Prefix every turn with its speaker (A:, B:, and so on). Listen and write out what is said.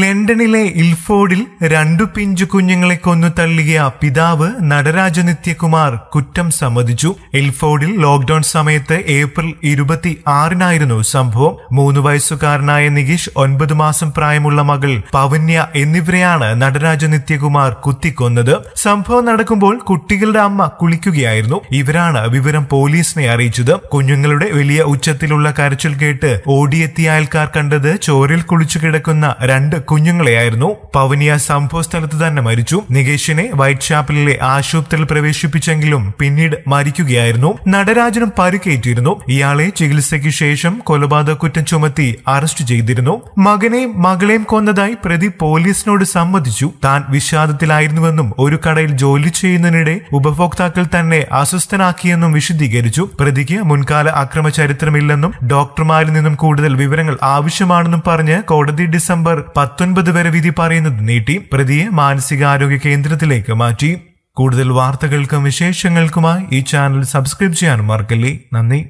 A: ലണ്ടനിലെ ഇൽഫോർഡിൽ രണ്ടു പിഞ്ചു കുഞ്ഞുങ്ങളെ കൊന്നു തള്ളിയ പിതാവ് നടരാജനിത്യകുമാർ കുറ്റം സമ്മതിച്ചു ഇൽഫോർഡിൽ ലോക്ഡൌൺ സമയത്ത് ഏപ്രിൽ ഇരുപത്തി ആറിനായിരുന്നു സംഭവം മൂന്ന് വയസ്സുകാരനായ നികീഷ് ഒൻപത് മാസം പ്രായമുള്ള മകൾ പവന്യ എന്നിവരെയാണ് നടരാജനിത്യകുമാർ കുത്തിക്കൊന്നത് സംഭവം നടക്കുമ്പോൾ കുട്ടികളുടെ അമ്മ കുളിക്കുകയായിരുന്നു ഇവരാണ് വിവരം പോലീസിനെ അറിയിച്ചത് കുഞ്ഞുങ്ങളുടെ വലിയ ഉച്ചത്തിലുള്ള കരച്ചിൽ കേട്ട് ഓടിയെത്തിയ അയൽക്കാർ കണ്ടത് ചോരയിൽ കുളിച്ചു കിടക്കുന്ന രണ്ട് കുഞ്ഞുങ്ങളെയായിരുന്നു പവനിയ സംഭവ സ്ഥലത്ത് തന്നെ മരിച്ചു നികേഷിനെ വൈറ്റ് ചാപ്പലിലെ ആശുപത്രിയിൽ പ്രവേശിപ്പിച്ചെങ്കിലും പിന്നീട് മരിക്കുകയായിരുന്നു നടരാജനും പരുക്കേറ്റിരുന്നു ഇയാളെ ചികിത്സയ്ക്ക് ശേഷം കൊലപാതക കുറ്റം ചുമത്തി അറസ്റ്റ് ചെയ്തിരുന്നു മകനെയും മകളെയും കൊന്നതായി പ്രതി പോലീസിനോട് സമ്മതിച്ചു താൻ വിഷാദത്തിലായിരുന്നുവെന്നും ഒരു കടയിൽ ജോലി ചെയ്യുന്നതിനിടെ ഉപഭോക്താക്കൾ തന്നെ അസ്വസ്ഥനാക്കിയെന്നും വിശദീകരിച്ചു പ്രതിക്ക് മുൻകാല അക്രമ ചരിത്രമില്ലെന്നും ഡോക്ടർമാരിൽ നിന്നും കൂടുതൽ വിവരങ്ങൾ ആവശ്യമാണെന്നും പറഞ്ഞ് കോടതി ഡിസംബർ പത്തൊൻപത് വരെ വിധി പറയുന്നത് നീട്ടി പ്രതിയെ മാനസികാരോഗ്യ കേന്ദ്രത്തിലേക്ക് മാറ്റി കൂടുതൽ വാർത്തകൾക്കും വിശേഷങ്ങൾക്കുമായി ഈ ചാനൽ സബ്സ്ക്രൈബ് ചെയ്യാൻ മറക്കല്ലേ നന്ദി